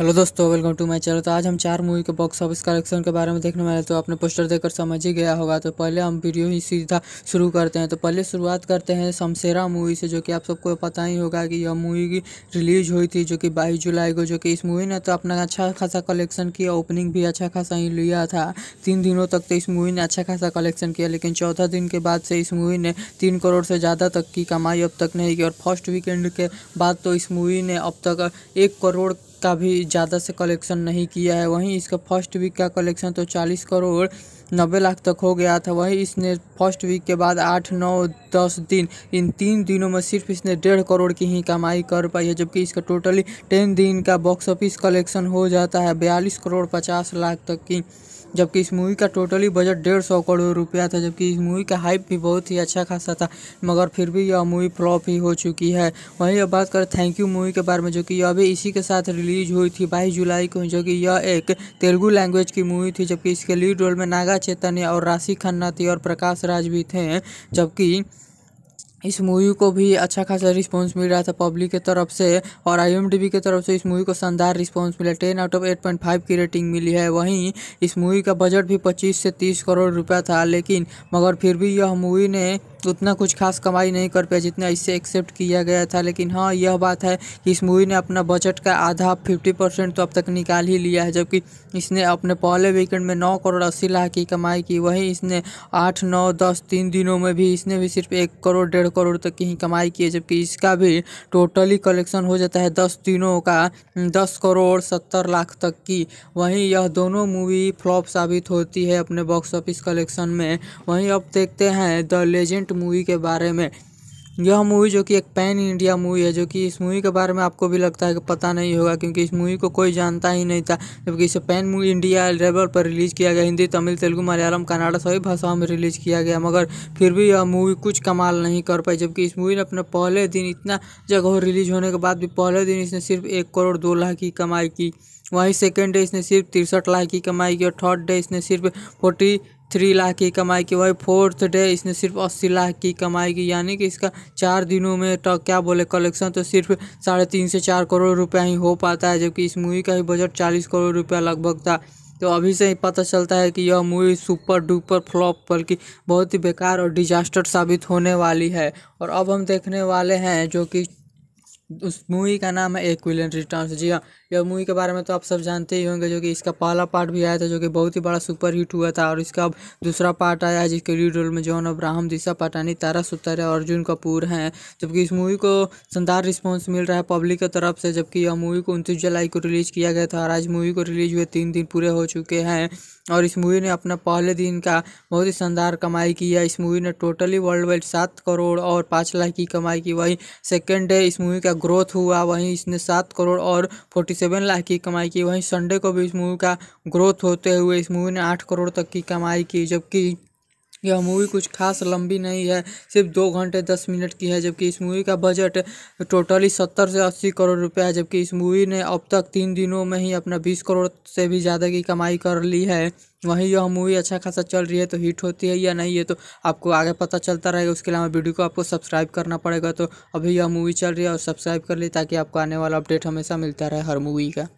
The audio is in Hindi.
हेलो दोस्तों वेलकम टू माय चैनल तो आज हम चार मूवी के बॉक्स ऑफिस कलेक्शन के बारे में देखने वाले तो आपने पोस्टर देखकर समझ ही गया होगा तो पहले हम वीडियो ही सीधा शुरू करते हैं तो पहले शुरुआत करते हैं शमशेरा मूवी से जो कि आप सबको पता ही होगा कि यह मूवी की रिलीज हुई थी जो कि बाईस जुलाई को जो कि इस मूवी ने तो अपना अच्छा खासा कलेक्शन किया ओपनिंग भी अच्छा खासा ही लिया था तीन दिनों तक तो इस मूवी ने अच्छा खासा कलेक्शन किया लेकिन चौथा दिन के बाद से इस मूवी ने तीन करोड़ से ज़्यादा तक की कमाई अब तक नहीं की और फर्स्ट वीकेंड के बाद तो इस मूवी ने अब तक एक करोड़ का भी ज़्यादा से कलेक्शन नहीं किया है वहीं इसका फर्स्ट वीक का कलेक्शन तो चालीस करोड़ नब्बे लाख तक हो गया था वहीं इसने फर्स्ट वीक के बाद आठ नौ दस दिन इन तीन दिनों में सिर्फ इसने डेढ़ करोड़ की ही कमाई कर पाई है जबकि इसका टोटली टेन दिन का बॉक्स ऑफिस कलेक्शन हो जाता है बयालीस करोड़ पचास लाख तक की जबकि इस मूवी का टोटली बजट डेढ़ सौ करोड़ रुपया था जबकि इस मूवी का हाइप भी बहुत ही अच्छा खासा था मगर फिर भी यह मूवी फ्लॉप ही हो चुकी है वहीं अब बात करें थैंक यू मूवी के बारे में जो कि यह भी इसी के साथ रिलीज हुई थी बाईस जुलाई को जो कि यह एक तेलुगू लैंग्वेज की मूवी थी जबकि इसके लीड रोल में नागा चैतन्य और राशि खन्ना थी और प्रकाश राज भी थे जबकि इस मूवी को भी अच्छा खासा रिस्पांस मिल रहा था पब्लिक की तरफ से और आई की तरफ से इस मूवी को शानदार रिस्पांस मिला ten out of eight point five की रेटिंग मिली है वहीं इस मूवी का बजट भी पच्चीस से तीस करोड़ रुपया था लेकिन मगर फिर भी यह मूवी ने उतना कुछ खास कमाई नहीं कर पाया जितना इससे एक्सेप्ट किया गया था लेकिन हाँ यह बात है कि इस मूवी ने अपना बजट का आधा फिफ्टी परसेंट तो अब तक निकाल ही लिया है जबकि इसने अपने पहले वीकेंड में नौ करोड़ अस्सी लाख की कमाई की वहीं इसने आठ नौ दस तीन दिनों में भी इसने भी सिर्फ एक करोड़ डेढ़ करोड़ तक की ही कमाई की है जबकि इसका भी टोटली कलेक्शन हो जाता है दस दिनों का दस करोड़ सत्तर लाख तक की वहीं यह दोनों मूवी फ्लॉप साबित होती है अपने बॉक्स ऑफिस कलेक्शन में वहीं अब देखते हैं द लेजेंड एट मूवी के बारे में यह मूवी जो कि एक पैन इंडिया मूवी है जो कि इस मूवी के बारे में आपको भी लगता है कि पता नहीं होगा क्योंकि इस मूवी को कोई जानता ही नहीं था जबकि इसे पैन मूवी इंडिया लेवल पर रिलीज़ किया गया हिंदी तमिल तेलुगु मलयालम कन्नाडा सभी भाषाओं में रिलीज़ किया गया मगर फिर भी यह मूवी कुछ कमाल नहीं कर पाई जबकि इस मूवी ने अपने पहले दिन इतना जगह रिलीज होने के बाद भी पहले दिन इसने सिर्फ एक करोड़ दो लाख की कमाई की वहीं सेकेंड डे इसने सिर्फ तिरसठ लाख की कमाई की और थर्ड डे इसने सिर्फ फोर्टी थ्री लाख की कमाई की वही फोर्थ डे इसने सिर्फ अस्सी लाख की कमाई की यानी कि इसका चार दिनों में तो क्या बोले कलेक्शन तो सिर्फ साढ़े तीन से चार करोड़ रुपया ही हो पाता है जबकि इस मूवी का ही बजट चालीस करोड़ रुपया लगभग था तो अभी से ही पता चलता है कि यह मूवी सुपर डुपर फ्लॉप बल्कि बहुत ही बेकार और डिजास्टर साबित होने वाली है और अब हम देखने वाले हैं जो कि उस मूवी का नाम है विलियन रिटर्न जी हाँ यह मूवी के बारे में तो आप सब जानते ही होंगे जो कि इसका पहला पार्ट भी आया था जो कि बहुत ही बड़ा सुपर हिट हुआ था और इसका दूसरा पार्ट आया है जिसके लीड रोल में जॉन अब्राहम दिशा पटानी तारा सुतारा अर्जुन कपूर हैं जबकि इस मूवी को शानदार रिस्पॉन्स मिल रहा है पब्लिक की तरफ से जबकि यह मूवी को उनतीस जुलाई को रिलीज़ किया गया था और आज मूवी को रिलीज़ हुए तीन दिन पूरे हो चुके हैं और इस मूवी ने अपना पहले दिन का बहुत ही शानदार कमाई की है इस मूवी ने टोटली वर्ल्ड वाइड सात करोड़ और पाँच लाख की कमाई की वही सेकेंड डे इस मूवी का ग्रोथ हुआ वहीं इसने सात करोड़ और फोर्टी सेवन लाख की कमाई की वहीं संडे को भी इस मूवी का ग्रोथ होते हुए इस मूवी ने आठ करोड़ तक की कमाई की जबकि यह मूवी कुछ खास लंबी नहीं है सिर्फ दो घंटे दस मिनट की है जबकि इस मूवी का बजट टोटली सत्तर से अस्सी करोड़ रुपया है जबकि इस मूवी ने अब तक तीन दिनों में ही अपना बीस करोड़ से भी ज़्यादा की कमाई कर ली है वहीं यह मूवी अच्छा खासा चल रही है तो हिट होती है या नहीं है तो आपको आगे पता चलता रहेगा उसके अलावा वीडियो को आपको सब्सक्राइब करना पड़ेगा तो अभी यह मूवी चल रही है और सब्सक्राइब कर ली ताकि आपको आने वाला अपडेट हमेशा मिलता रहे हर मूवी का